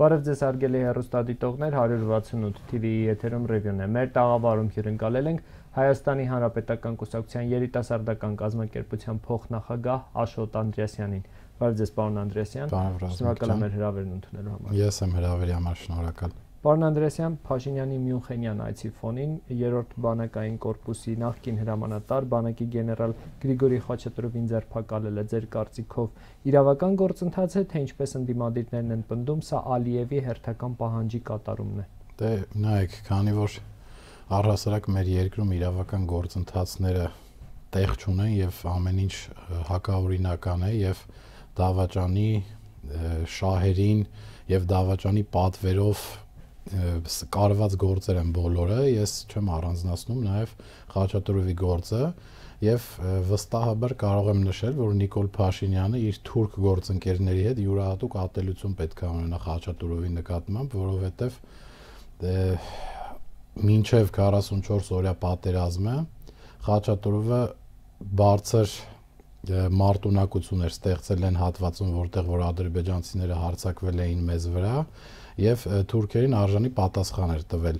Բարև ձեզ արգելի հեռուստադիտողներ 168 TV-ի եթերում ռևյուն է։ Մեր տաղավարում հյուրընկալել ենք Հայաստանի Հանրապետական Կուսակցության երիտասարդական կազմակերպության փոխնախագահ Աշոտ Անդրեասյանին։ Բարև ձեզ, պարոն Անդրեասյան։ Շնորհակալ եմ հրավերն ընդունելու համար։ Ես եմ հրավերի համար շնորհակալ։ Պարոն Անդրեասյան, Փաշինյանի Մյունխենյան այցի ֆոնին երրորդ բանակային կորպուսի նախկին հրամանատար բանակի գեներալ Գրիգորի Խաչատրովին ձերբակալել է ձեր կարծիքով իրավական գործընթաց է թե ինչպես ընդդիմադիրներն են պնդում սա Ալիևի հերթական պահանջի կատարումն է։ Դե նայեք, քանի որ առհասարակ մեր երկրում իրավական գործընթացները տեղ չունեն եւ ամեն ինչ հակաօրինական է եւ դավաճանի շահերին եւ դավաճանի պատվերով կարված գործեր են բոլորը, ես չեմ առանձնացնում նաև Խաչատուրովի գործը եւ վստահաբար կարող եմ նշել, որ Նիկոլ Փաշինյանը իր թուրք գործընկերների հետ յուրահատուկ ատելություն պետք է ունենա Խաչատուրովի նկատմամբ, որովհետեւ մինչև 44 օրյա պատերազմը Խաչատուրովը բարձր մարտունակություն էր ստեղծել այն հատվածում, որտեղ որ ադրբեջանցիները հարցակվել էին մեզ վրա եւ թուրքերին արժանի պատասխաններ տվել։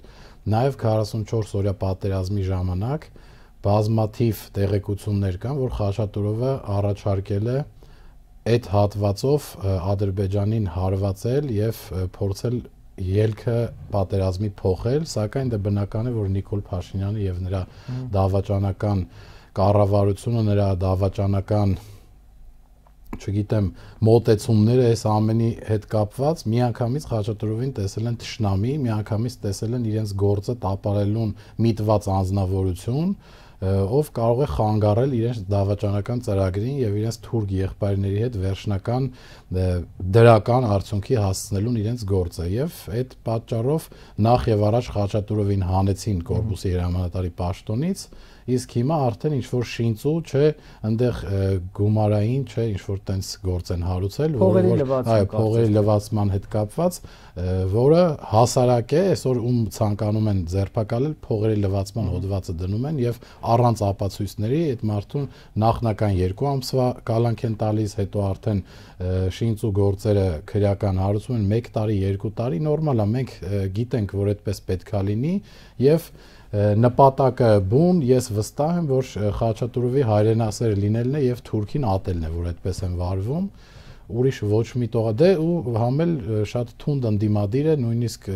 Նաեւ 44 օրյա պատերազմի ժամանակ բազմաթիվ տեղեկություններ կան, որ Խաշատուրովը առաջարկել է այդ հատվածով Ադրբեջանին հարվածել եւ փորձել ելքը պատերազմի փոխել, սակայն դա բնական է, որ Նիկոլ Փաշինյանը եւ նրա դավաճանական կառավարությունը, նրա դավաճանական չգիտեմ, մոտեցումները այս ամենի հետ կապված միանգամից խաչատրովին տեսել են ճշնամի, միանգամից տեսել են իրենց գործը տապալելուն միտված անznավորություն, ով կարող է խանգարել իրենց դավաճանական ծրագրին եւ իրենց թուրք եղբայրների հետ վերջնական դրական արդյունքի հասցնելուն իրենց գործը եւ այդ պատճառով նախ եւ առաջ Խաչատուրովին հանեցին կորպուսի հրամանատարի պաշտոնից իսկ հիմա արդեն ինչ որ շինծու, չէ, այնտեղ գումարային, չէ, ինչ որ տենց գործ են հարուցել, որը այո, փողերի լվացման հետ կապված, որը հասարակ է, այսօր ում ցանկանում են ձերբակալել, փողերի լվացման հոդվածը դնում են եւ առանց ապացույցների այդ մարդուն նախնական 2 ամսվա կալանք են տալիս, հետո արդեն շինծու գործերը քրեական հարուցում են 1 տարի, 2 տարի, նորմալ է, մենք գիտենք, որ այդպես պետքա լինի եւ և նպատակը բուն, ես վստահ եմ, որ Խաչատուրովի հայրենասեր լինելն է եւ Թուրքին ատելն է, որ այդպես են վարվում ուրիշ ոչ մի տողա դե ու համել շատ թունդ ընդդիմադիր է նույնիսկ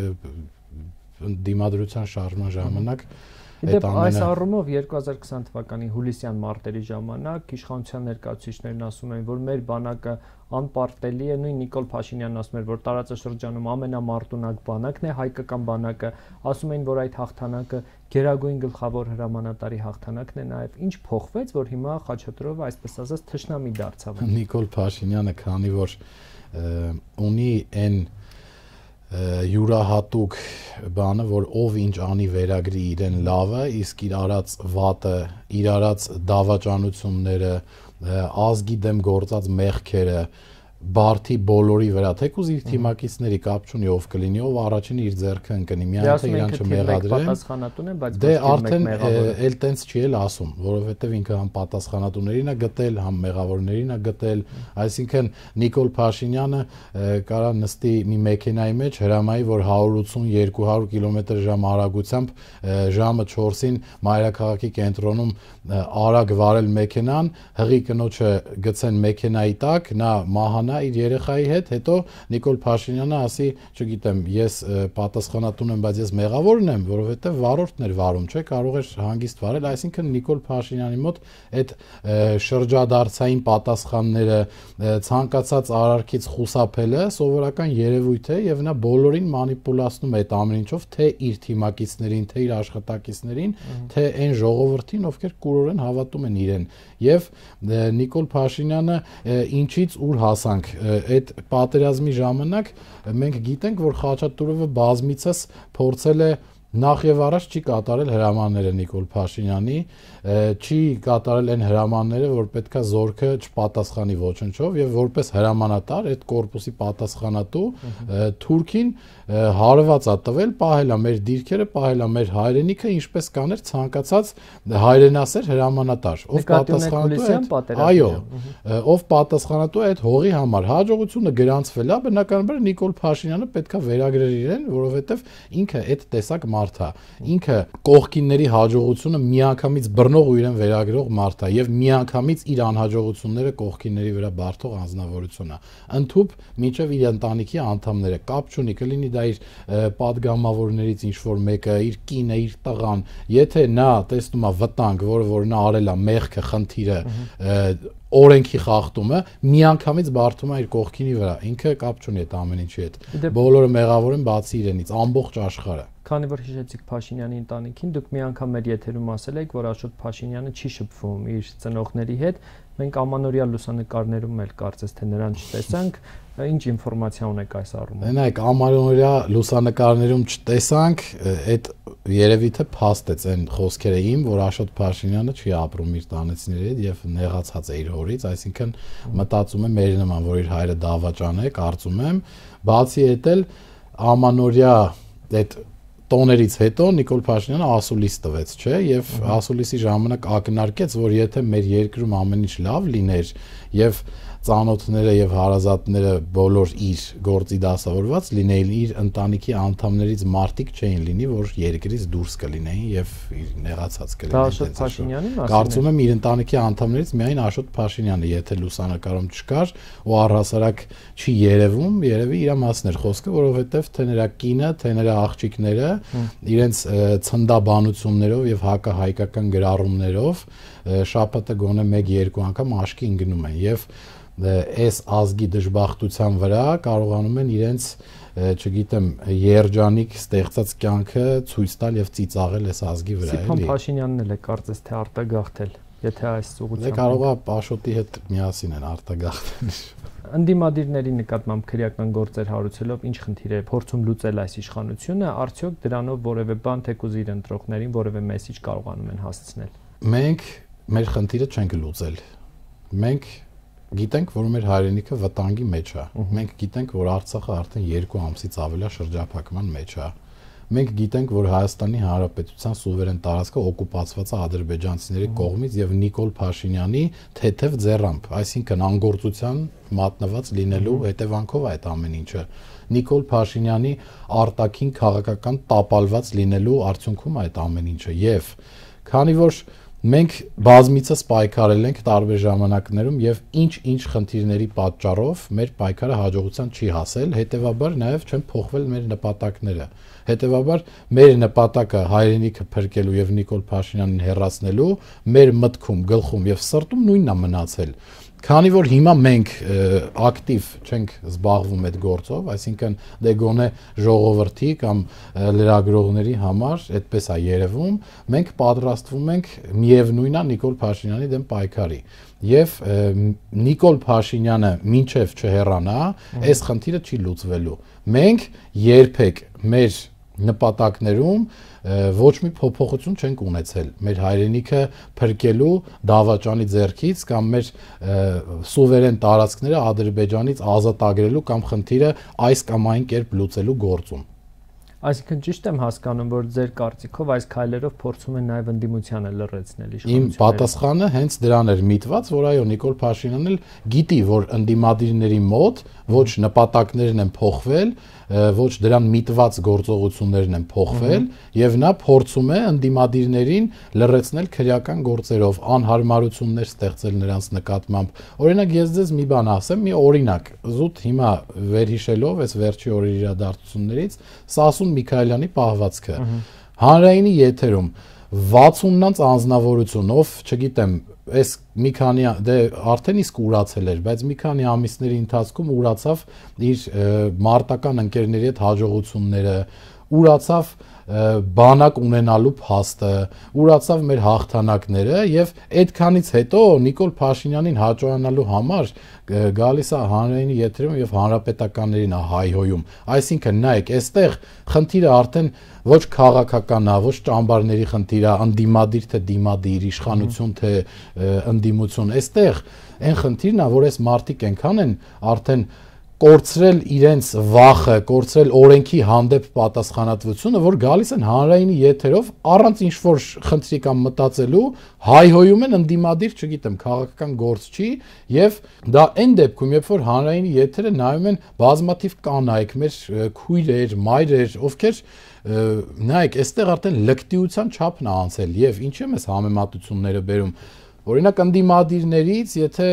դիմադրության շարժման ժամանակ mm -hmm Դե այս առումով 2020 թվականի հուլիսյան մարտերի ժամանակ իշխանության ներկայացուցիչներն ասում են, որ մեր բանակը անպարտելի է նույն Նիկոլ Փաշինյանն ասում էր որ տարածաշրջանում ամենամարտունակ բանակն է հայկական բանակը ասում էին որ այդ հաղթանակը Գերագույն գլխավոր հրամանատարի հաղթանակն է նաև ինչ փոխվեց որ հիմա Խաչատրովը այսպես ասած թշնամի դարձավ Նիկոլ Փաշինյանը քանի որ ունի այն յուրահատուկ բանը, որ ով ինչ անի վերագրի իրեն լավը, իսկ իր արած վատը, իր արած դավաճանությունները, ազգի դեմ գործած մեղքերը, բարթի բոլորի վրա, թեկուզ իր թիմակիցների կապ չունի ով կլինի, ով առաջինը իր ձեռքը ընկնի, միայն թե իրան չմեղադրեն։ Պատասխանատուն է, բայց դե արդեն էլ տենց չի էլ ասում, որովհետև ինքը համ պատասխանատուներին է գտել, համ մեղավորներին է գտել, այսինքն Նիկոլ Փաշինյանը կարա նստի մի մեքենայի մեջ հրամայի, որ 180-200 կիլոմետր/ժամ արագությամբ ժամը 4-ին մայրաքաղաքի կենտրոնում արագ վարել մեքենան, հղի կնոջը գցեն մեքենայի տակ, նա մահան մնա իր երեխայի հետ, հետո Նիկոլ Փաշինյանը ասի, չգիտեմ, ես պատասխանատուն եմ, բայց ես մեղավորն եմ, որովհետև վարորդն էր վարում, չէ, կարող էր հանգիստ վարել, այսինքն Նիկոլ Փաշինյանի մոտ այդ շրջադարձային պատասխանները ցանկացած արարքից խուսափելը սովորական երևույթ է եւ նա բոլորին մանիպուլացնում է այդ ամեն ինչով, թե իր թիմակիցներին, թե իր աշխատակիցներին, թե այն ժողովրդին, ովքեր կուրորեն հավատում են իրեն։ Եվ Նիկոլ Փաշինյանը ինչից ուր հասան գիտանք, այդ պատերազմի ժամանակ մենք գիտենք, որ Խաչատուրովը բազմիցս փորձել է նախ եւ առաջ չի կատարել հրամանները Նիկոլ Փաշինյանի, չի կատարել այն հրամանները, որ պետքա զորքը չպատասխանի ոչնչով եւ որպես հրամանատար այդ կորպուսի պատասխանատու Թուրքին հարվածա տվել, պահելա մեր դիրքերը, պահելա մեր հայրենիքը, ինչպես կաներ ցանկացած հայրենասեր հրամանատար, ով պատասխանատու է։ Այո, ով պատասխանատու է այդ հողի համար։ Հաջողությունը գրանցվելա, բնականաբար Նիկոլ Փաշինյանը պետքա վերագրեր իրեն, որովհետեւ ինքը այդ տեսակ մարդ է։ Ինքը կողքինների հաջողությունը միանգամից բռնող ու իրեն վերագրող մարդ է եւ միանգամից իր անհաջողությունները կողքինների վրա բարթող անznավորություն է։ Ընթուփ միջև իր ընտանիքի անդամները կապ չունի, կլինի դա իր падգամավորներից ինչ որ մեկը, իր կինը, իր տղան, եթե նա տեսնում է վտանգ, որը որ նա արել է մեղքը, խնդիրը, օրենքի խախտումը միանգամից բարթում է իր կողքինի վրա։ Ինքը կապ չունի այդ ամեն ինչի հետ։ դե- Բոլորը մեղավոր են բացի իրենից, ամբողջ աշխարհը։ Քանի որ հիշեցիք Փաշինյանի ընտանիքին, դուք մի անգամ մեր եթերում ասել եք, որ Աշոտ Փաշինյանը չի շփվում իր ծնողների հետ։ Մենք ամանորյա լուսանկարներում էլ կարծես թե նրան չտեսանք։ Ինչ ինֆորմացիա ունեք այս առումով։ Մենակ ամանորյա լուսանկարներում չտեսանք, այդ երևի թե փաստ է այն խոսքերը իմ, որ Աշոտ Փաշինյանը չի ապրում իր տանեցիների հետ եւ նեղացած է իր հորից, այսինքն մտածում է մեր նման, որ իր հայրը դավաճան է, կարծում եմ, բացի դա էլ ամանորյա այդ տոներից հետո Նիկոլ Փաշինյանը ասուլիս տվեց, չէ, եւ ասուլիսի ժամանակ ակնարկեց, որ եթե մեր երկրում ամեն ինչ լավ լիներ եւ և ծանոթները եւ հարազատները բոլոր իր գործի դասավորված լինեին իր ընտանիքի անդամներից մարտիկ չէին լինի, որ երկրից դուրս կլինեին եւ իր նեղացած կլինեին։ Դա Աշոտ Փաշինյանի մասին է։ Կարծում եմ իր ընտանիքի անդամներից միայն Աշոտ Փաշինյանը, եթե լուսանկարում չկար ու առհասարակ չի երևում, երևի իր մասն էր խոսքը, որովհետեւ թե նրա կինը, թե նրա աղջիկները իրենց ցնդաբանություններով եւ հակահայկական գրառումներով շապատը գոնե 1-2 անգամ աշկին գնում են եւ Դե, այս ազգի դժբախտության վրա կարողանում են իրենց չգիտեմ, երջանիկ ստեղծած կյանքը ցույց տալ եւ ծիծաղել այս ազգի վրա, էլի։ Սիփան Փաշինյանն էլ է կարծես թե արտագաղթել, եթե այս ուղղությամբ։ Դե կարող է Պաշոտի հետ միասին են արտագաղթել։ Անդիմադիրների նկատմամբ քրեական գործեր հարուցելով ինչ խնդիր է փորձում լուծել այս իշխանությունը, արդյոք դրանով որևէ բան թեկուզ իր ընտրողներին որևէ մեսիջ կարողանում են հասցնել։ Մենք մեր խնդիրը չենք լուծել։ Մենք գիտենք, որ մեր հայրենիքը վտանգի մեջ է։ Մենք գիտենք, որ Արցախը արդեն 2 ամսից ավել է շրջափակման մեջ է։ Մենք գիտենք, որ Հայաստանի Հանրապետության սուվերեն տարածքը օկուպացված է ադրբեջանցիների կողմից եւ Նիկոլ Փաշինյանի թեթև ձեռամբ, այսինքն անգործության մատնված լինելու հետևանքով է այդ ամեն ինչը։ Նիկոլ Փաշինյանի արտաքին քաղաքական տապալված լինելու արդյունքում է այդ ամեն ինչը եւ քանի որ մենք բազմիցս պայքարել ենք տարբեր ժամանակներում եւ ինչ-ինչ խնդիրների պատճառով մեր պայքարը հաջողության չի հասել, հետեւաբար նաեւ չեն փոխվել մեր նպատակները։ Հետևաբար մեր նպատակը հայրենիքը փրկելու եւ Նիկոլ Փաշինյանին հերացնելու մեր մտքում, գլխում եւ սրտում նույնն է մնացել։ Քանի որ հիմա մենք ակտիվ չենք զբաղվում այդ գործով, այսինքն դե գոնե ժողովրդի կամ լրագրողների համար այդպես է երևում, մենք պատրաստվում ենք միևնույնա Նիկոլ Փաշինյանի դեմ պայքարի։ Եվ Նիկոլ Փաշինյանը մինչև չհեռանա, այս խնդիրը չի լուծվելու։ Մենք երբեք մեր նպատակներում ոչ մի փոփոխություն չենք ունեցել մեր հայրենիքը փրկելու դավաճանի ձեռքից կամ մեր սուվերեն տարածքները Ադրբեջանից ազատ ագրելու կամ խնդիրը այս կամ այն կերպ լուծելու գործում Այսինքն ճիշտ եմ հասկանում, որ ձեր կարծիքով այս քայլերով փորձում են նաև ընդդիմությանը լրացնել իշխանությունը։ Իմ պատասխանը հենց դրան էր միտված, որ այո, Նիկոլ Փաշինյանն էլ գիտի, որ ընդդիմադիրների մոտ ոչ նպատակներն են փոխվել, ոչ դրան միտված գործողություններն են փոխվել եւ նա փորձում է ընդդիմադիրներին լրացնել քրեական գործերով, անհարմարություններ ստեղծել նրանց նկատմամբ։ Օրինակ ես ձեզ մի բան ասեմ, մի օրինակ, զուտ հիմա վերհիշելով այս վերջի օրերի իրադարձություններից, սա ասում Ալթուն Միքայելյանի պահվածքը։ Հանրայինի եթերում 60-նանց անznավորություն, ով, չգիտեմ, այս մի քանի դե արդեն իսկ ուրացել էր, բայց մի քանի ամիսների ընթացքում ուրացավ իր մարտական ընկերների հետ հաջողությունները, ուրացավ բանակ ունենալու փաստը, ուրացավ մեր հաղթանակները եւ այդքանից հետո Նիկոլ Փաշինյանին հաջողանալու համար գալիս է հանրային եթերում եւ հանրապետականներին է հայհոյում։ Այսինքն նայեք, այստեղ խնդիրը արդեն ոչ քաղաքական է, ոչ ճամբարների խնդիր է, անդիմադիր թե դիմադիր, իշխանություն թե ընդդիմություն։ Այստեղ այն խնդիրն է, որ այս մարտիկ ենքան են արդեն են, կորցրել իրենց վախը, կորցրել օրենքի հանդեպ պատասխանատվությունը, որ գալիս են հանրայինի եթերով առանց ինչ որ խնդրի կամ մտածելու հայհոյում են ընդդիմադիր, չգիտեմ, քաղաքական գործ չի եւ դա այն դեպքում, երբ որ հանրայինի եթերը նայում են բազմաթիվ կանայք, մեր քույրեր, մայրեր, ովքեր նայեք, այստեղ արդեն լկտիության չափն է անցել եւ ինչի՞ է մեզ համեմատությունները բերում Օրինակ ընդդիմադիրներից, եթե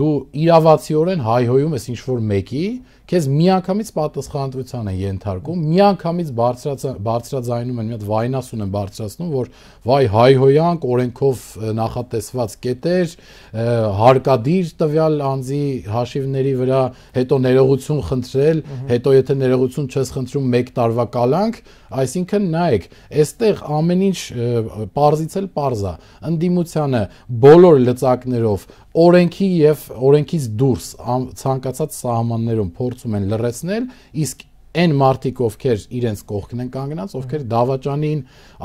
դու իրավացիորեն հայհոյում ես ինչ որ մեկի, քեզ միանգամից պատասխանատվության են ենթարկում, միանգամից բարձրաձայնում են, մի հատ վայնասուն են բարձրացնում, որ վայ հայհոյանք, օրենքով նախատեսված կետեր, հարկադիր տվյալ անձի հաշիվների վրա, հետո ներողություն խնդրել, հետո եթե ներողություն չես խնդրում 1 տարվա կալանք, այսինքն նայեք, այստեղ ամեն ինչ parzից էլ parza, ընդդիմությանը բոլոր լծակներով օրենքի եւ օրենքից դուրս ցանկացած սահմաններում փորձում են լրացնել, իսկ այն մարդիկ, ովքեր իրենց կողքն են կանգնած, ովքեր դավաճանին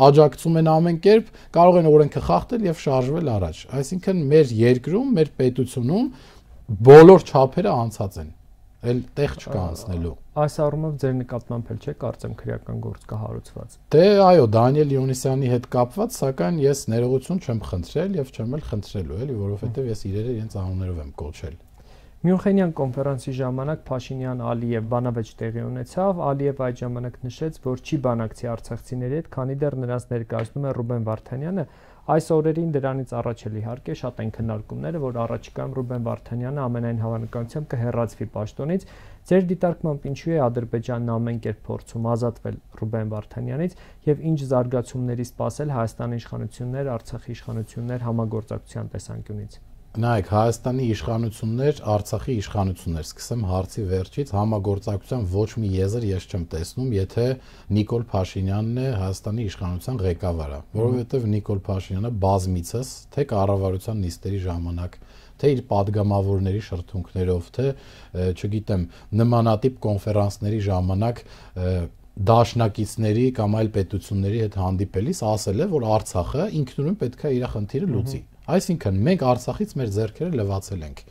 աջակցում են ամեն կերպ, կարող են օրենքը խախտել եւ շարժվել առաջ։ Այսինքն մեր երկրում, մեր պետությունում բոլոր չափերը անցած են։ Էլ տեղ չկա անցնելու այս առումով ձեր նկատմամբ էլ չէ կարծեմ քրեական գործ կհարուցված։ Դե այո, Դանիել Յոնիսյանի հետ կապված, սակայն ես ներողություն չեմ խնդրել եւ չեմ էլ խնդրելու, էլի, որովհետեւ ես իրերը իրենց անուններով եմ կոչել։ Մյունխենյան կոնֆերանսի ժամանակ Փաշինյան Ալիև բանավեճ տեղի ունեցավ։ Ալիև այդ ժամանակ նշեց, որ չի բանակցի արցախցիների հետ, քանի դեռ նրանց ներկայացնում է Ռուբեն Վարդանյանը, Այս օրերին դրանից առաջ էլ իհարկե շատ են քննարկումները, որ առաջիկայում Ռուբեն Վարդանյանը ամենայն հավանականությամբ կհեռացվի պաշտոնից։ Ձեր դիտարկմամբ ինչու է Ադրբեջանն ամեն կերպ փորձում ազատվել Ռուբեն Վարդանյանից եւ ինչ զարգացումների սպասել Հայաստանի իշխանություններ, Արցախի իշխանություններ համագործակցության տեսանկյունից։ Նայեք, Հայաստանի իշխանություններ, Արցախի իշխանություններ, սկսեմ հարցի վերջից, համագործակցության ոչ մի եզր ես չեմ տեսնում, եթե Նիկոլ Փաշինյանն է Հայաստանի իշխանության ղեկավարը, որովհետև Նիկոլ Փաշինյանը բազմիցս թե կառավարության նիստերի ժամանակ թե իր падգամավորների շրթունքներով, թե չգիտեմ, նմանատիպ կոնֆերանսների ժամանակ դաշնակիցների կամ այլ պետությունների հետ հանդիպելիս ասել է, որ Արցախը ինքնուրույն պետք է իր խնդիրը լուծի։ mm -hmm Այսինքն մենք Արցախից մեր зерքերը լվացել ենք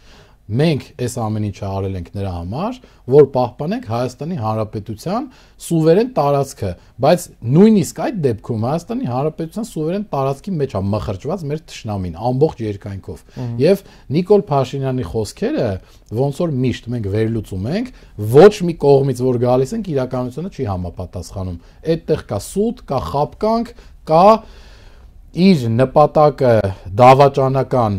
մենք այս ամեն ինչը արել ենք նրա համար, որ պահպանենք Հայաստանի Հանրապետության սուվերեն տարածքը, բայց նույնիսկ այդ դեպքում Հայաստանի Հանրապետության սուվերեն տարածքի մեջ է մխրճված մեր ճշնամին ամբողջ երկայնքով։ Եվ Նիկոլ Փաշինյանի խոսքերը, ոնց որ միշտ մենք վերլուծում ենք, ոչ մի կողմից որ գալիս ենք, իրականությունը չի համապատասխանում։ Այդտեղ կա սուտ, կա խապկանք, կա իր նպատակը դավաճանական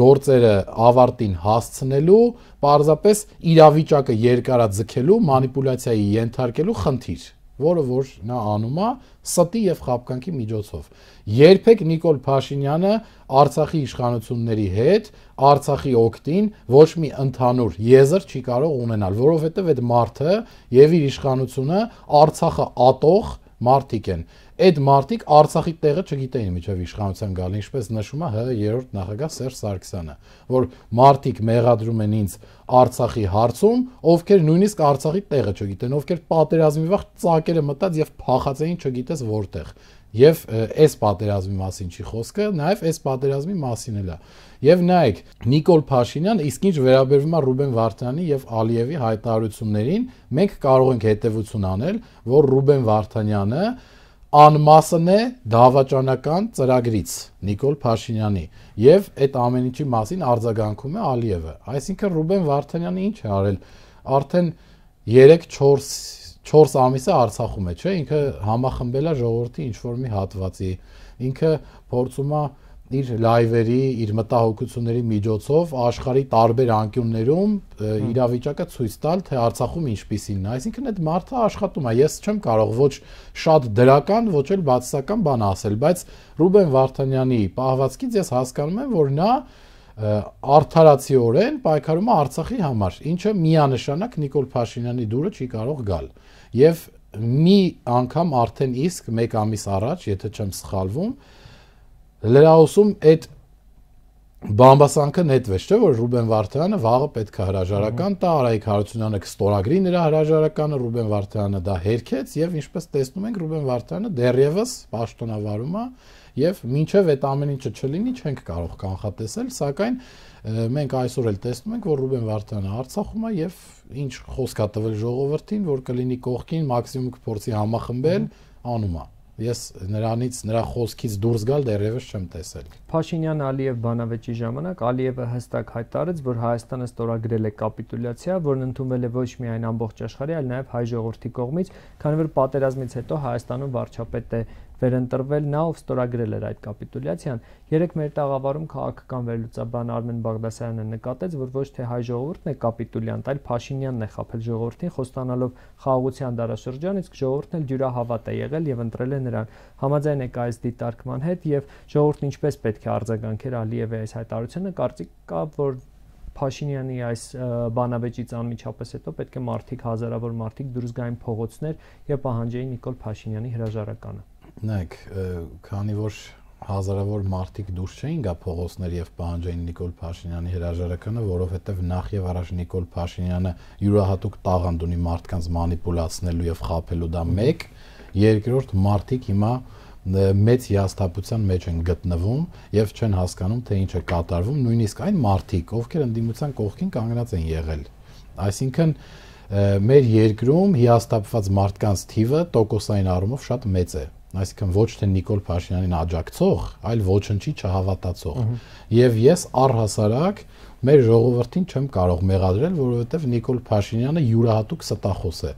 գործերը ավարտին հասցնելու, պարզապես իրավիճակը երկարաձգելու, մանիպուլյացիայի ենթարկելու խնդիր, որը որ նա անում է ստի եւ խապկանքի միջոցով։ Երբեք Նիկոլ Փաշինյանը Արցախի իշխանությունների հետ Արցախի օկտին ոչ մի ընդհանուր եզր չի կարող ունենալ, որովհետեւ այդ մարդը եւ իր իշխանությունը Արցախը ատող մարդիկ են այդ մարտիկ Արցախի տեղը չգիտեին միջև իշխանության գալը, ինչպես նշում է ՀՀ երրորդ նախագահ Սերժ Սարգսյանը, որ մարտիկ մեղադրում են ինձ Արցախի հարցում, ովքեր նույնիսկ Արցախի տեղը չգիտեն, ովքեր պատերազմի վաղ ծակերը մտած եւ փախած էին չգիտես որտեղ եւ այս պատերազմի մասին չի խոսքը, նաեւ այս պատերազմի մասին էլ է։ Եվ նայեք, Նիկոլ Փաշինյան իսկ ինչ վերաբերվում է Ռուբեն Վարդանի եւ Ալիևի հայտարարություններին, մենք կարող ենք հետեւություն անել, որ Ռուբեն Վարդանյանը անմասն է դավաճանական ծրագրից Նիկոլ Փաշինյանի եւ այդ ամեն ինչի մասին արձագանքում է Ալիևը այսինքն Ռուբեն Վարդանյանը ինչ է արել արդեն 3-4 4 ամիսը Արցախում է չէ ինքը համախմբել է ժողովրդի ինչ որ մի հատվածի ինքը փորձում է իր լայվերի, իր մտահոգությունների միջոցով աշխարի տարբեր անկյուններում իրավիճակը ցույց տալ, թե Արցախում ինչպիսին է։ Այսինքն այդ մարդը աշխատում է։ Ես չեմ կարող ոչ շատ դրական, ոչ էլ բացասական բան ասել, բայց Ռուբեն Վարդանյանի պահվածքից ես հասկանում եմ, որ նա արդարացիորեն պայքարում է Արցախի համար, ինչը միանշանակ Նիկոլ Փաշինյանի դուրը չի կարող գալ։ Եվ մի անգամ արդեն իսկ 1 ամիս առաջ, եթե չեմ սխալվում, լրահոսում այդ բամբասանքն հետվեց, չէ՞ որ Ռուբեն Վարդյանը վաղը պետք է հրաժարական տա, Արայիկ Հարությունյանը կստորագրի նրա հրաժարականը, Ռուբեն Վարդյանը դա հերքեց եւ ինչպես տեսնում ենք Ռուբեն Վարդյանը դեռևս պաշտոնավարում է եւ մինչեւ այդ ամեն ինչը չլինի չենք կարող կանխատեսել, սակայն մենք այսօր էլ տեսնում ենք, որ Ռուբեն Վարդյանը Արցախում է եւ ինչ խոսքա տվել ժողովրդին, որ կլինի կողքին մաքսիմում կփորձի համախմբել, անում է։ Ա, ես նրանից նրա խոսքից դուրս գալ դեռևս չեմ տեսել։ Փաշինյան-Ալիև բանավեճի ժամանակ Ալիևը հստակ հայտարարեց, որ Հայաստանը ստորագրել է կապիտուլյացիա, որն ընդունվել է ոչ միայն ամբողջ աշխարհի, այլ նաև հայ ժողովրդի կողմից, քանի որ պատերազմից հետո Հայաստանում վարչապետ է վերընտրվել, նա ով ստորագրել էր այդ կապիտուլյացիան։ Երեք մեր տաղավարում քաղաքական վերլուծաբան Արմեն Բաղդասարյանը նկատեց, որ ոչ թե հայ ժողովուրդն է կապիտուլյանտ, այլ Փաշինյանն է խაფել ժողովրդին, խոստանալով խաղաղության դարաշրջան, իսկ ժողովուրդն էլ դյուրահավատ է եղել եւ ընտրել է նրան։ Համաձայն եք այս դիտարկման հետ եւ ժողովուրդն ինչպես պետք է արձագանքեր Ալիևի այս հայտարարությունը, կարծիք կա, որ Փաշինյանի այս բանավեճից անմիջապես հետո պետք է մարդիկ հազարավոր մարդիկ դուրս գային փողոցներ եւ պահանջեին Նիկոլ Փաշինյանի հրաժարականը։ Նայեք, քանի որ հազարավոր մարդիկ դուրս չէին գա փողոցներ եւ պահանջային Նիկոլ Փաշինյանի հրաժարականը, որովհետեւ նախ եւ առաջ Նիկոլ Փաշինյանը յուրահատուկ տաղանդ ունի մարդկանց մանիպուլացնելու եւ խափելու դա մեկ, երկրորդ մարդիկ հիմա մեծ հիասթափության մեջ են գտնվում եւ չեն հասկանում թե ինչ է կատարվում, նույնիսկ այն մարդիկ, ովքեր ընդդիմության կողքին կանգնած են եղել։ Այսինքն մեր երկրում հիասթափված մարդկանց թիվը տոկոսային առումով շատ մեծ է այսինքն ոչ թե Նիկոլ Փաշինյանին աջակցող, այլ ոչնչի չհավատացող։ Եվ ես առհասարակ մեր ժողովրդին չեմ կարող մեղադրել, որովհետև Նիկոլ Փաշինյանը յուրահատուկ ստախոս է։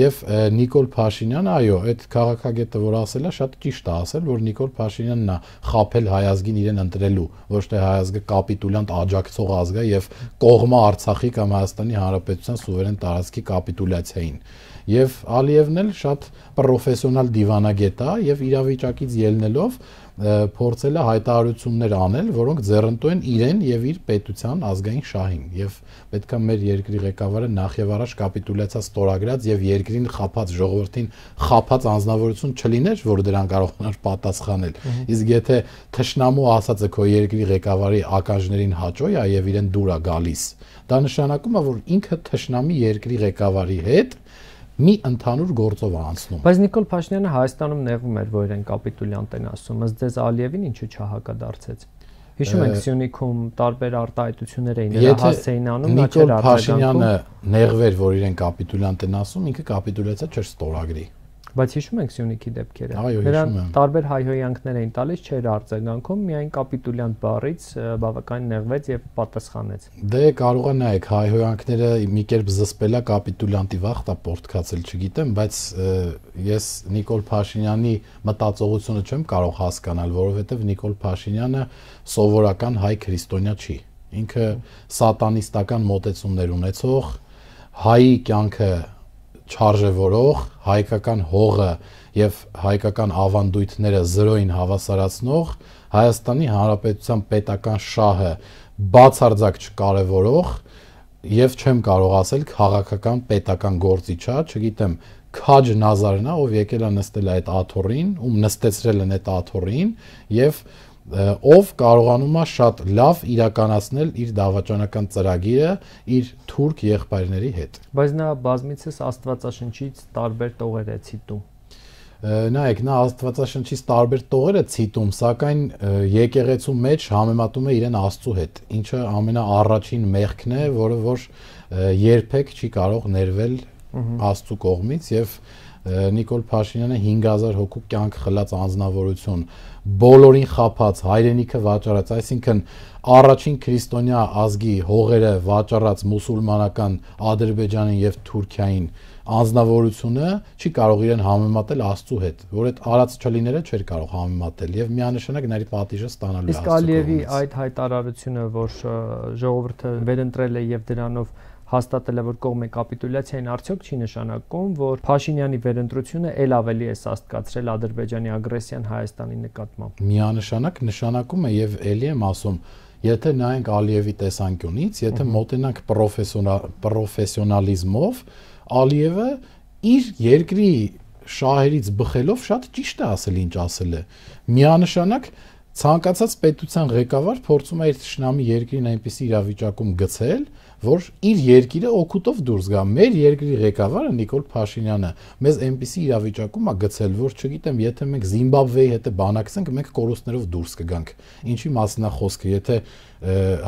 Եվ Նիկոլ Փաշինյանը, այո, այդ քաղաքագետը, որ ասել է, շատ ճիշտ է ասել, որ Նիկոլ Փաշինյանն է խაფել հայազգին իրեն ընտրելու, ոչ թե հայազգը կապիտուլյանտ աջակցող ազգա եւ կողմը Արցախի կամ Հայաստանի Հանրապետության սուվերեն տարածքի կապիտուլյացիային։ Եվ Ալիևն էլ շատ պրոֆեսիոնալ դիվանագետ է եւ իրավիճակից ելնելով փորձել է հայտարարություններ անել, որոնք ձեռնտու են իրեն եւ իր պետության ազգային շահին եւ պետքա մեր երկրի ղեկավարը նախ եւ առաջ կապիտուլյացիա ստորագրած եւ երկրին խափած ժողովրդին խափած անznավորություն չլիներ, որ դրան կարողանար պատասխանել։ Իսկ եթե թշնամու ասածը քո երկրի ղեկավարի ականջներին հաճոյ է եւ իրեն դուր է գալիս, դա նշանակում է, որ ինքը թշնամի երկրի ղեկավարի հետ մի ընդհանուր գործով անցնում։ Բայց Նիկոլ Փաշինյանը Հայաստանում նեղում էր, որ իրեն կապիտուլյանտ են ասում, ըստ ձեզ Ալիևին ինչու չհակադարձեց։ Հիշում եք Սյունիքում տարբեր արտահայտություններ էին նրա հասցեին անում, նա չէր արտագանքում։ Նիկոլ Փաշինյանը նեղվեր, որ իրեն կապիտուլյանտ են ասում, ինքը կապիտուլյացիա չէր ստորագրի։ Բայց հիշում ենք Սյունիքի դեպքերը։ Նրան տարբեր հայհոյանքներ էին տալիս, չէր արձագանքում, միայն կապիտուլյանտ բառից բավական նեղվեց եւ պատասխանեց։ Դե կարողա նայեք, հայհոյանքները մի կերպ զսպելա կապիտուլյանտի վախտա պորտքացել, չգիտեմ, բայց ես Նիկոլ Փաշինյանի մտածողությունը չեմ կարող հասկանալ, որովհետեւ Նիկոլ Փաշինյանը սովորական հայ քրիստոնյա չի։ Ինքը սատանիստական մոտեցումներ ունեցող հայ կյանքը չարժևորող հայկական հողը եւ հայկական ավանդույթները զրոյին հավասարացնող Հայաստանի Հանրապետության պետական շահը բացարձակ չկարևորող եւ չեմ կարող ասել քաղաքական պետական գործիչա, չգիտեմ, քաջ նազարնա, ով եկել է նստել այդ աթոռին, ում նստեցրել են այդ աթոռին եւ ով կարողանում է շատ լավ իրականացնել իր դավաճանական ծրագիրը իր թուրք եղբայրների հետ։ Բայց նա բազմիցս Աստվածաշնչից տարբեր տողեր է ցիտում նայեք նա աստվածաշնչից տարբեր տողեր է ցիտում սակայն եկեղեցու մեջ համեմատում է իրեն աստծու հետ ինչը ամենաառաջին մեղքն է որը որ երբեք չի կարող ներվել աստծու կողմից եւ Նիկոլ Փաշինյանը 5000 հոգու կյանք խլած անznավորություն բոլորին խափած, հայրենիքը վաճառած, այսինքն առաջին քրիստոնյա ազգի հողերը վաճառած մուսուլմանական Ադրբեջանին եւ Թուրքիային անznավորությունը չի կարող իրեն համեմատել Աստծո հետ, որ այդ արած չլիները չէր կարող համեմատել եւ միանշանակ նարի պատիժը ստանալու Աստծո։ Իսկ Ալիևի այդ հայտարարությունը, որ ժողովուրդը վերընտրել է եւ դրանով հաստատել է, որ կողմի կապիտուլյացիան արդյոք չի նշանակում, որ Փաշինյանի վերընտրությունը ել ավելի է սաստկացրել Ադրբեջանի ագրեսիան Հայաստանի նկատմամբ։ Միանշանակ նշանակում է եւ ելի եմ ասում, եթե նայենք Ալիևի տեսանկյունից, եթե մոտենանք պրոֆեսիոնալ պրոֆեսիոնալիզմով, Ալիևը իր երկրի շահերից բխելով շատ ճիշտ է ասել ինչ ասել է։ Միանշանակ ցանկացած պետության ղեկավար փորձում է իր ճշնամի երկրին այնպիսի իրավիճակում գցել, որ իր երկիրը օկուտով դուրս գա։ Մեր երկրի ղեկավարը Նիկոլ Փաշինյանը մեզ այնպիսի իրավիճակում է գցել, որ չգիտեմ, եթե մենք Զիմբաբվեի հետ բանակցենք, մենք կորուստներով դուրս կգանք։ Ինչի մասն է խոսքը, եթե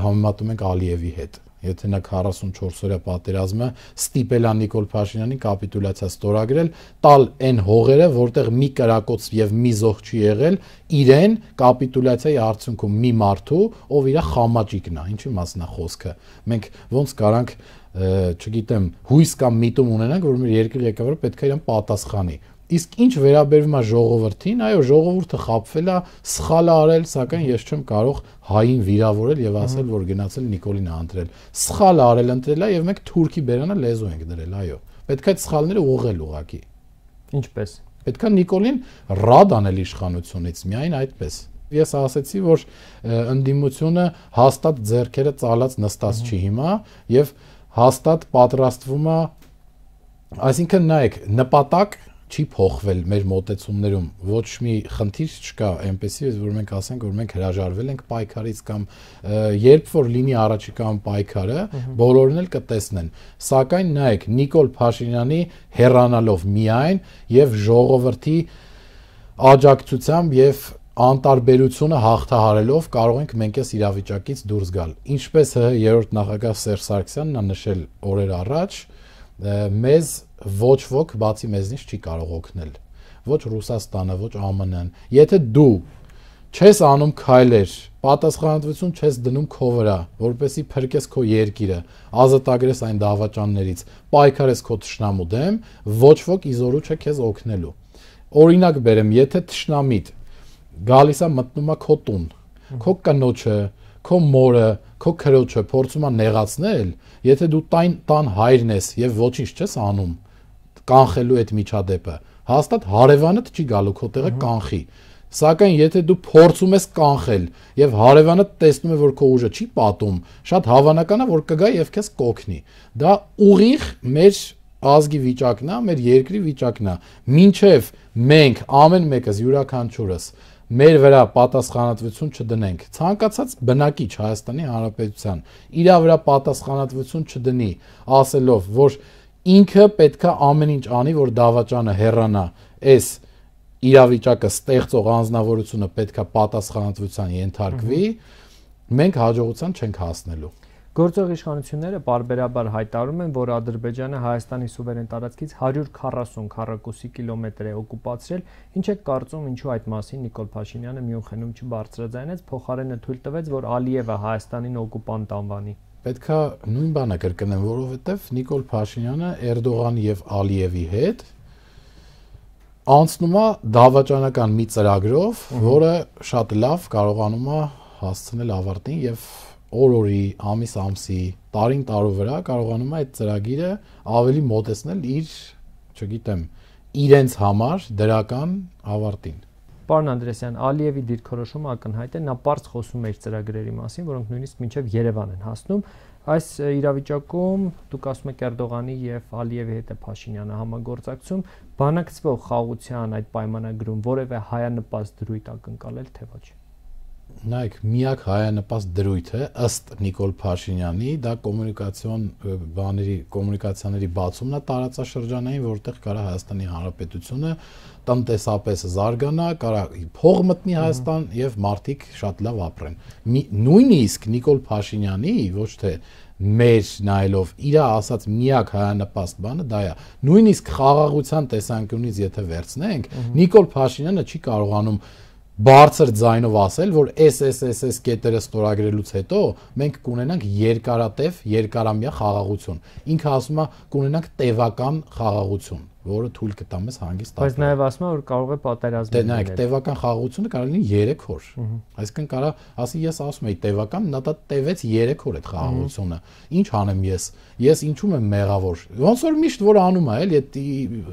համեմատում ենք Ալիևի հետ եթե նա 44 օրյա պատերազմը ստիպել է Նիկոլ Փաշինյանին կապիտուլյացիա ստորագրել, տալ այն հողերը, որտեղ մի կրակոց եւ մի զոհ չի եղել, իրեն կապիտուլյացիայի արդյունքում մի մարդու, ով իր խամաճիկն է, ինչի մասն է խոսքը։ Մենք ոնց կարանք չգիտեմ, հույս կամ միտում ունենանք, որ մեր երկրի ղեկավարը պետք է իրեն պատասխանի։ Իսկ ինչ վերաբերվում է ժողովրդին, այո, ժողովուրդը խապվել է, սխալ է արել, սակայն ես չեմ կարող հային վիրավորել եւ ասել, որ գնացել Նիկոլին է ընտրել։ Սխալ արել ընտրելա եւ մենք թուրքի բերանը լեզու ենք դրել, այո։ Պետք է այդ սխալները ուղղել ուղակի։ Ինչպես։ Պետք է Նիկոլին ռադ անել իշխանությունից, միայն այդպես։ Ես ասացի, որ ընդդիմությունը հաստատ зерքերը ծալած նստած չի հիմա եւ հաստատ պատրաստվում է Այսինքն նայեք, նպատակ չի փոխվել մեր մոտեցումներում։ Ոչ մի խնդիր չկա, այնպեսի է, որ մենք ասենք, որ մենք հրաժարվել ենք պայքարից կամ երբ որ լինի առաջիկա պայքարը, բոլորն էլ կտեսնեն։ Սակայն նայեք Նիկոլ Փաշինյանի հեռանալով միայն եւ ժողովրդի աջակցությամբ եւ անտարբերությունը հաղթահարելով կարող ենք մենք այս իրավիճակից դուրս գալ։ Ինչպես ՀՀ երրորդ նախագահ Սերժ Սարգսյանն ա նշել օրեր առաջ, մեզ ոչ ոք բացի մեզնից չի կարող օգնել։ Ոչ Ռուսաստանը, ոչ ԱՄՆ-ն։ Եթե դու չես անում քայլեր, պատասխանատվություն չես դնում քո վրա, որպեսի փրկես քո երկիրը, ազատագրես այն դավաճաններից, պայքարես քո ճշնամու դեմ, ոչ ոք իզորու չէ քեզ օգնելու։ Օրինակ բերեմ, եթե ճշնամիտ գալիս է մտնում է քո տուն, քո կնոջը, քո մորը, քո քրոջը փորձում է նեղացնել, եթե դու տան տան հայրն ես եւ ոչինչ չես անում, կանխելու այդ միջադեպը, հաստատ հարևանդ չի գալու քո տեղը կանխի։ Սակայն եթե դու փորձում ես կանխել եւ հարևանը տեսնում է որ քո ուժը չի պատում, շատ հավանական է որ կգա եւ քեզ կօգնի։ Դա ուղիղ մեր ազգի վիճակն է, մեր երկրի վիճակն է։ Մինչև մենք ամեն մեկս յուրաքանչյուրս մեր վրա պատասխանատվություն չդնենք։ Ցանկացած բնակիչ Հայաստանի Հանրապետության իր վրա պատասխանատվություն չդնի, ասելով, որ ինքը պետքա ամեն ինչ անի, որ դավաճանը հեռանա այս իրավիճակը ստեղծող անznավորությունը պետքա պատասխանատվության ենթարկվի, մենք հաջողության չենք հասնելու։ Գործող իշխանությունները բարբերաբար հայտարարում են, որ Ադրբեջանը Հայաստանի սուվերեն տարածքից 140 քառակուսի կիլոմետր է օկուպացրել։ Ինչ է կարծում, ինչու այդ մասին Նիկոլ Փաշինյանը Մյունխենում չբարձրաձայնեց, փոխարենը թույլ տվեց, որ Ալիևը Հայաստանին օկուպանտ անվանի պետքա նույն բանը կրկնեմ, որովհետև Նիկոլ Փաշինյանը Էրդողանի եւ Ալիևի հետ անցնում է դավաճանական մի ծրագրով, որը շատ լավ կարողանում է հասցնել ավարտին եւ օր-օրի, ամիս-ամսի, տարին տարու վրա կարողանում է այդ ծրագիրը ավելի մոտեցնել իր, չգիտեմ, իրենց համար դրական ավարտին։ Պարոն Անդրեսյան, Ալիևի դիրքորոշումը ակնհայտ է, նա པարզ խոսում է իր ծրագրերի մասին, որոնք նույնիսկ մինչև Երևան են հասնում։ Այս իրավիճակում դուք ասում եք Էրդողանի եւ Ալիևի հետ է Փաշինյանը համագործակցում, բանակցվող խաղության այդ պայմանագրում որևէ հայանպաստ դրույթ ակնկալել թե ոչ։ Ա նայեք, միակ հայանպաստ դրույթը ըստ Նիկոլ Փաշինյանի, դա կոմունիկացիոն բաների, կոմունիկացիաների բացումն է տարածաշրջանային, որտեղ կարա Հայաստանի Հանրապետությունը տնտեսապես զարգանա, կարա փող մտնի Հայաստան եւ մարդիկ շատ լավ ապրեն։ Նույնիսկ Նիկոլ Փաշինյանի ոչ թե մեր նայելով իր ասած միակ հայանպաստ բանը դա է նույնիսկ խաղաղության տեսանկյունից եթե վերցնենք Նիկոլ Փաշինյանը չի կարողանում բարձր ձայնով ասել, որ SSSS կետերը ստորագրելուց հետո մենք կունենանք երկարատև, երկարամյա խաղաղություն։ Ինքը ասում է կունենանք տևական խաղաղություն որը թույլ կտա մեզ հանգիստ ապրել։ Բայց նաև ասում է որ կարող է պատերազմ լինել։ Դե նայեք, տևական խաղությունը կարող լինի 3 օր։ Այսինքն կարա, ասի ես ասում եի տևական, նա դա տևեց 3 օր այդ խաղությունը։ Ինչ անեմ ես։ Ես ինչու եմ մեղավոր։ Ոնց որ միշտ որ անում է, էլ եթե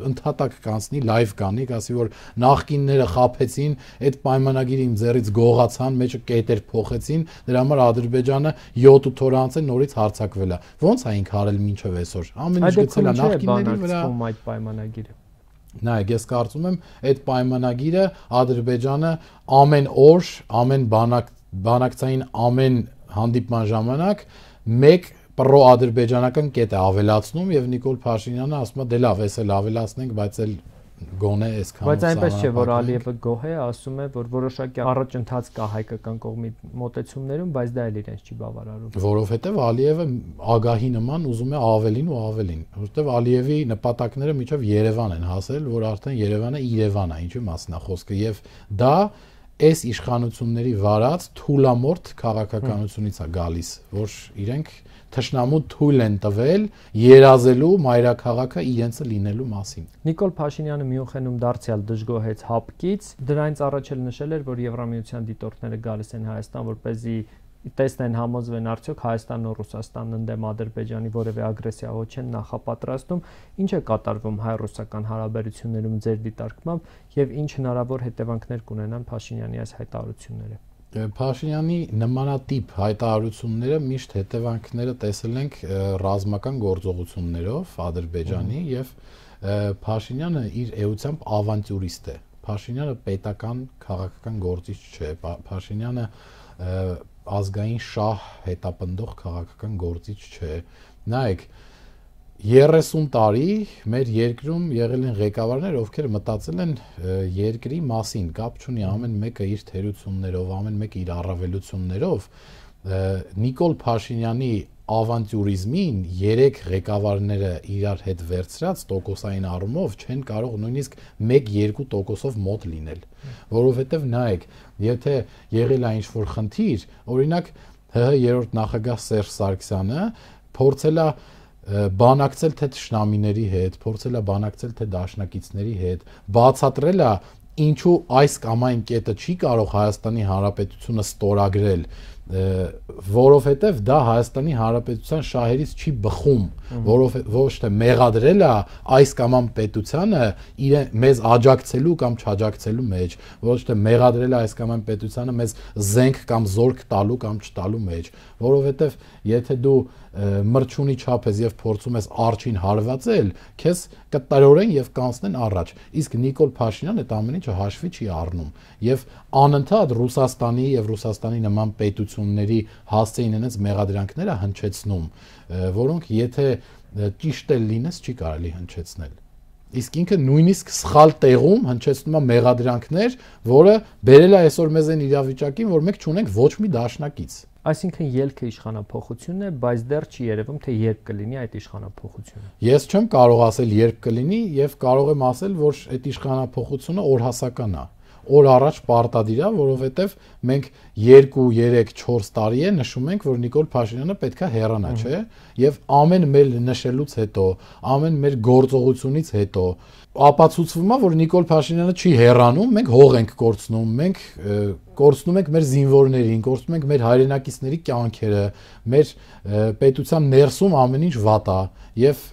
ընդհատակ կանցնի, լայվ կանի, ասի որ նախկինները խափեցին, այդ պայմանագիրը իմ ձեռից գողացան, մեջը կետեր փոխեցին, դրա համար Ադրբեջանը 7-8 օր անց է նորից հարցակվել է։ Ոնց է ինք հարել ոչ այսօր։ Ամեն ինչ գցել է նախկինների վրա։ Այդ դեպքում չէ բանալիզվում այդ պայմանը պայմանագիրը։ Նայեք, ես կարծում եմ, այդ պայմանագիրը Ադրբեջանը ամեն օր, ամեն բանակ բանակցային ամեն հանդիպման ժամանակ մեկ պրոադրբեջանական կետ է ավելացնում եւ Նիկոլ Փաշինյանը ասում է դե լավ, էս էլ ավելացնենք, բայց էլ գոնե այսքան Բայց այնպես չէ, որ Ալիևը գոհ է, ասում է, որ որոշակի առաջընթաց կա հայկական կողմի մոտեցումներում, բայց դա էլ իրենց չի բավարարում։ Որովհետև Ալիևը ագահի նման ուզում է ավելին ու ավելին, որովհետև Ալիևի նպատակները միջով Երևան են հասել, որ արդեն Երևանը Երևան է, ինչի մասն է խոսքը, եւ դա այս իշխանությունների վարած թուլամորտ քաղաքականությունից է գալիս, որ իրենք թշնամու թույլ են տվել երազելու մայրաքաղաքը իրենցը լինելու մասին։ Նիկոլ Փաշինյանը Մյունխենում դարձյալ դժգոհեց հապկից, դրանից առաջ էլ նշել էր, որ Եվրամիության դիտորդները գալիս են Հայաստան, որպեսզի տեսնեն համոզվեն արդյոք Հայաստանն ու Ռուսաստանն ընդդեմ Ադրբեջանի որևէ ագրեսիա ոչ են նախապատրաստում, ինչ է կատարվում հայ-ռուսական հարաբերություններում ձեր դիտարկմամբ եւ ինչ հնարավոր հետևանքներ կունենան Փաշինյանի այս հայտարարությունները։ Փաշինյանի նմանատիպ հայտարարությունները միշտ հետևանքները տեսել ենք ռազմական գործողություններով Ադրբեջանի եւ Փաշինյանը իր էությամբ ավանտյուրիստ է։ Փաշինյանը պետական քաղաքական գործիչ չէ։ Փաշինյանը ազգային շահ հետապնդող քաղաքական գործիչ չէ։ Նայեք 30 տարի մեր երկրում եղել են ղեկավարներ, ովքեր մտածել են երկրի մասին, կապ չունի ամեն մեկը իր թերություններով, ամեն մեկը իր առավելություններով։ Նիկոլ Փաշինյանի ավանտյուրիզմին երեք ղեկավարները իրար հետ վերցրած տոկոսային առումով չեն կարող նույնիսկ 1-2%-ով մոտ լինել, որովհետև նայեք, եթե եղել է ինչ-որ խնդիր, օրինակ ՀՀ երրորդ նախագահ Սերժ Սարգսյանը փորձել է բանակցել թե ճշնամիների հետ, փորձել է բանակցել թե դաշնակիցների հետ, բացատրել է ինչու այս կամ այն կետը չի կարող Հայաստանի Հանրապետությունը ստորագրել որովհետև դա Հայաստանի Հանրապետության շահերից չի բխում որով ոչ թե մեղադրել է այս կամ ամ պետությանը իր մեզ աջակցելու կամ չաջակցելու մեջ, ոչ թե մեղադրել է այս կամ ամ պետությանը մեզ զենք կամ զորք տալու կամ չտալու մեջ, որովհետև եթե դու մրճունի չափես եւ փորձում ես արջին հարվածել, քեզ կտրորեն եւ կանցնեն առաջ։ Իսկ Նիկոլ Փաշինյանը այդ ամեն ինչը հաշվի չի առնում եւ անընդհատ Ռուսաստանի եւ Ռուսաստանի նման պետությունների հասցեին այնպես մեղադրանքները հնչեցնում որոնք եթե ճիշտ էլ լինես, չի կարելի հնչեցնել։ Իսկ ինքը նույնիսկ սխալ տեղում հնչեցնում է մեղադրանքներ, որը բերել է այսօր մեզ այն իրավիճակին, որ մենք չունենք ոչ մի դաշնակից։ Այսինքն ելքը իշխանապողությունն է, բայց դեռ չի երևում, թե երբ կլինի այդ իշխանապողությունը։ Ես չեմ կարող ասել երբ կլինի եւ կարող եմ ասել, որ այդ իշխանապողությունը օրհասական է օր առաջ պարտադիրա, որովհետև մենք 2, 3, 4 տարի է նշում ենք, որ Նիկոլ Փաշինյանը պետքա հեռանա, չէ՞։ Եվ ամեն մեր նշելուց հետո, ամեն մեր գործողությունից հետո ապացուցվում է, որ Նիկոլ Փաշինյանը չի հեռանում, մենք հող ենք կորցնում, մենք կորցնում ենք մեր զինվորներին, կորցնում ենք մեր հայրենակիցների կյանքերը, մեր պետության ներսում ամեն ինչ վատ է եւ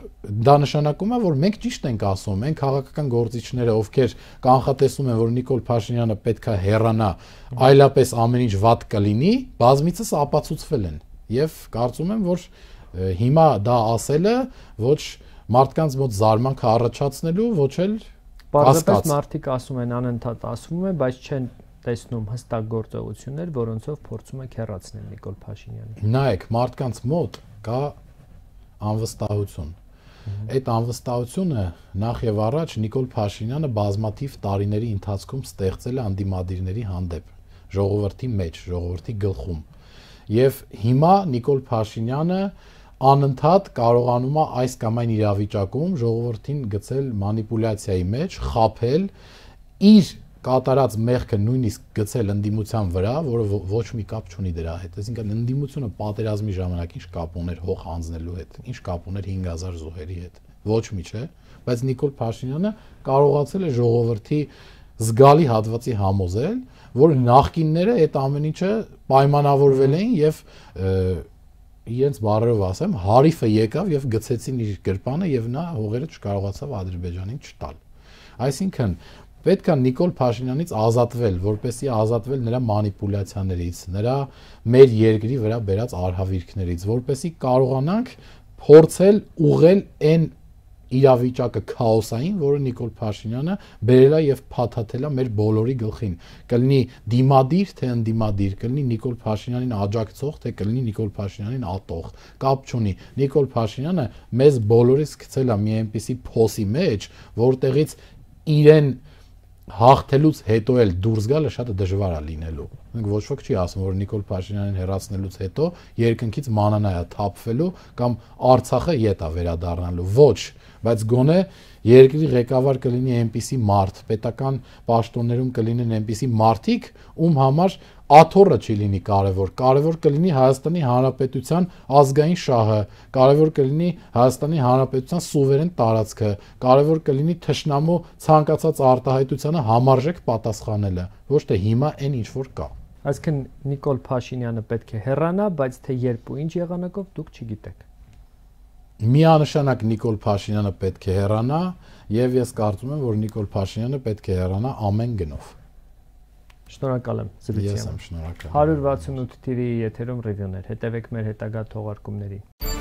դա նշանակում է, որ մենք ճիշտ ենք ասում, մենք քաղաքական գործիչները, ովքեր կանխատեսում են, որ Նիկոլ Փաշինյանը պետքա հեռանա, այլապես ամեն ինչ վատ կլինի, բազմիցս ապացուցվել են եւ կարծում եմ, որ հիմա դա ասելը ոչ մարդկանց մոտ զարմանք առաջացնելու, ոչ էլ Պարզապես մարդիկ ասում են անընդհատ ասում է, բայց չեն տեսնում հստակ գործողություններ, որոնցով փորձում է քերացնել Նիկոլ Փաշինյանը։ Նայեք, մարդկանց մոտ կա անվստահություն։ Այդ անվստահությունը նախ եւ առաջ Նիկոլ Փաշինյանը բազմաթիվ տարիների ընթացքում ստեղծել է անդիմադիրների հանդեպ ժողովրդի մեջ, ժողովրդի գլխում։ Եվ հիմա Նիկոլ Փաշինյանը անընդհատ կարողանում է այս կամ այն իրավիճակում ժողովրդին գցել մանիպուլյացիայի մեջ, խაფել իր կատարած մեղքը նույնիսկ գցել ընդդիմության վրա, որը ոչ մի կապ չունի դրա հետ։ Այսինքն ընդդիմությունը պատերազմի ժամանակ ինչ կապ ուներ հող հանձնելու հետ, ինչ կապ ուներ 5000 զոհերի հետ։ Ոչ մի չէ, բայց Նիկոլ Փաշինյանը կարողացել է ժողովրդի զգալի հատվածի համոզել, որ նախկինները այդ ամեն ինչը պայմանավորվել էին եւ և, և իրենց բառերով ասեմ, հարիֆը եկավ եւ գցեցին իր գրպանը եւ նա հողերը չկարողացավ Ադրբեջանին չտալ։ Այսինքն պետք է Նիկոլ Փաշինյանից ազատվել, որպեսզի ազատվել նրա մանիպուլյացիաներից, նրա մեր երկրի վրա բերած արհավիրքներից, որպեսզի կարողանանք փորձել ուղղել այն իրավիճակը քաոսային, որը Նիկոլ Փաշինյանը բերելա եւ փաթաթելա մեր բոլորի գլխին։ Կլինի դիմադիր թե ընդդիմադիր, կլինի Նիկոլ Փաշինյանին աջակցող թե կլինի Նիկոլ Փաշինյանին ատող, կապ չունի։ Նիկոլ Փաշինյանը մեզ բոլորիս գցել է մի այնպիսի փոսի մեջ, որտեղից իրեն հաղթելուց հետո էլ դուրս գալը շատ դժվար է լինելու։ Մենք ոչ ոք չի ասում, որ Նիկոլ Փաշինյանին հերացնելուց հետո երկնքից մանանայա թափվելու կամ Արցախը յետա վերադառնալու։ Ոչ, բայց գոնե երկրի ղեկավար կլինի այնպիսի մարդ, պետական պաշտոններում կլինեն այնպիսի մարդիկ, ում համար աթորը չի լինի կարևոր, կարևոր կլինի Հայաստանի Հանրապետության ազգային շահը, կարևոր կլինի Հայաստանի Հանրապետության սուվերեն տարածքը, կարևոր կլինի թշնամու ցանկացած արտահայտությանը համարժեք պատասխանելը, ոչ թե հիմա այն ինչ որ կա։ Այսինքն Նիկոլ Փաշինյանը պետք է հեռանա, բայց թե երբ ու ինչ եղանակով դուք չգիտեք միանշանակ Նիկոլ Փաշինյանը պետք է հեռանա եւ ես կարծում եմ, որ Նիկոլ Փաշինյանը պետք է հեռանա ամեն գնով։ Շնորհակալ եմ զրույցի համար։ Ես եմ շնորհակալ։ 168 TV-ի եթերում ռևյուներ։ Հետևեք մեր հետագա թողարկումներին։